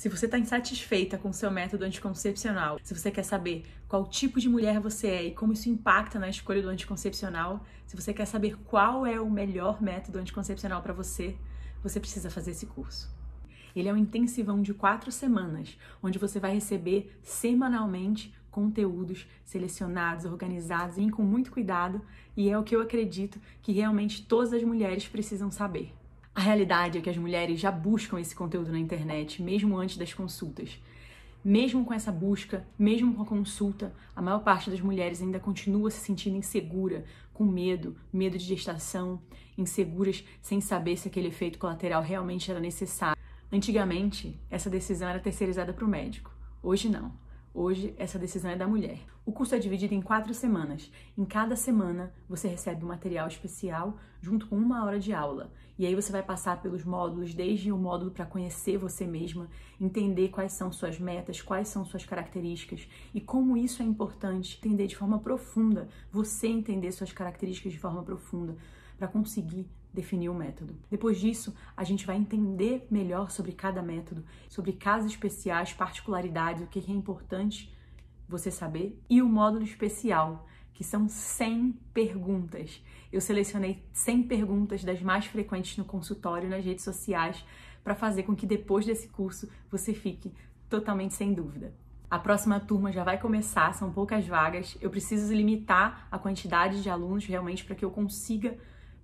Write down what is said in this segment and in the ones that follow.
Se você está insatisfeita com o seu método anticoncepcional, se você quer saber qual tipo de mulher você é e como isso impacta na escolha do anticoncepcional, se você quer saber qual é o melhor método anticoncepcional para você, você precisa fazer esse curso. Ele é um intensivão de quatro semanas, onde você vai receber semanalmente conteúdos selecionados, organizados e com muito cuidado, e é o que eu acredito que realmente todas as mulheres precisam saber. A realidade é que as mulheres já buscam esse conteúdo na internet, mesmo antes das consultas. Mesmo com essa busca, mesmo com a consulta, a maior parte das mulheres ainda continua se sentindo insegura, com medo, medo de gestação, inseguras sem saber se aquele efeito colateral realmente era necessário. Antigamente, essa decisão era terceirizada para o médico. Hoje não. Hoje, essa decisão é da mulher. O curso é dividido em quatro semanas. Em cada semana, você recebe um material especial junto com uma hora de aula. E aí você vai passar pelos módulos, desde o módulo para conhecer você mesma, entender quais são suas metas, quais são suas características e como isso é importante entender de forma profunda, você entender suas características de forma profunda para conseguir definir o método. Depois disso, a gente vai entender melhor sobre cada método, sobre casos especiais, particularidades, o que é importante você saber, e o módulo especial, que são 100 perguntas. Eu selecionei 100 perguntas das mais frequentes no consultório, nas redes sociais, para fazer com que depois desse curso você fique totalmente sem dúvida. A próxima turma já vai começar, são poucas vagas. Eu preciso limitar a quantidade de alunos realmente para que eu consiga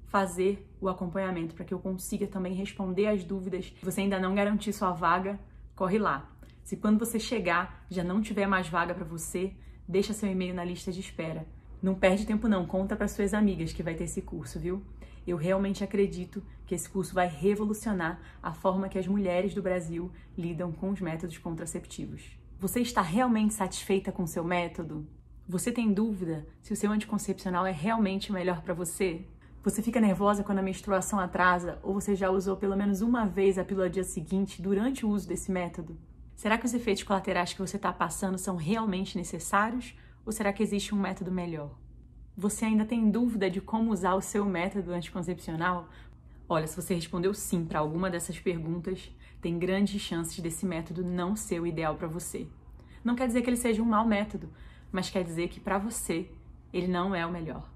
fazer o acompanhamento, para que eu consiga também responder as dúvidas. Se você ainda não garantir sua vaga, corre lá. Se quando você chegar já não tiver mais vaga para você, deixa seu e-mail na lista de espera. Não perde tempo não, conta para suas amigas que vai ter esse curso, viu? Eu realmente acredito que esse curso vai revolucionar a forma que as mulheres do Brasil lidam com os métodos contraceptivos. Você está realmente satisfeita com seu método? Você tem dúvida se o seu anticoncepcional é realmente melhor para você? Você fica nervosa quando a menstruação atrasa ou você já usou pelo menos uma vez a pílula dia seguinte durante o uso desse método? Será que os efeitos colaterais que você está passando são realmente necessários ou será que existe um método melhor? Você ainda tem dúvida de como usar o seu método anticoncepcional? Olha, se você respondeu sim para alguma dessas perguntas, tem grandes chances desse método não ser o ideal para você. Não quer dizer que ele seja um mau método, mas quer dizer que para você ele não é o melhor.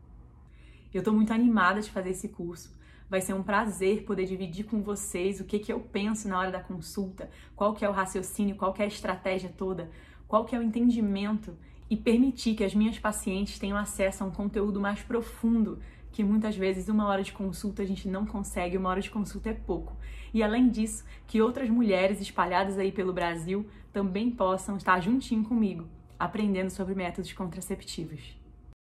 Eu estou muito animada de fazer esse curso. Vai ser um prazer poder dividir com vocês o que, que eu penso na hora da consulta, qual que é o raciocínio, qual que é a estratégia toda, qual que é o entendimento e permitir que as minhas pacientes tenham acesso a um conteúdo mais profundo que muitas vezes uma hora de consulta a gente não consegue, uma hora de consulta é pouco. E além disso, que outras mulheres espalhadas aí pelo Brasil também possam estar juntinho comigo, aprendendo sobre métodos contraceptivos.